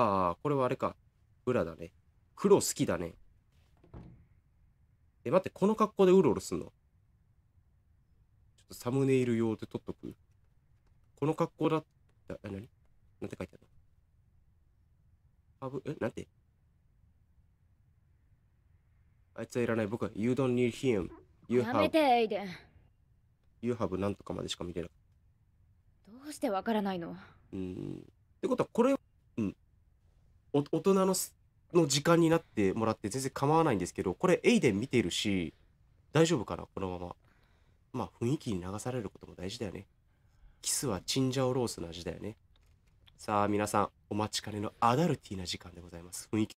ああ、これはあれか。裏だね。黒好きだね。え、待って、この格好でうろうろすんのちょっとサムネイル用で撮っとく。この格好だった。え、なになんて書いてあるのあぶ、え、なんてあいつはいらない。僕は You don't need him. You やめて、エイデン。You have なんとかまでしか見れない。どうしてわからないのうん。ってことは、これ大人のの時間になってもらって全然構わないんですけどこれエイデン見てるし大丈夫かなこのまままあ雰囲気に流されることも大事だよねキスはチンジャオロースの味だよねさあ皆さんお待ちかねのアダルティーな時間でございます雰囲気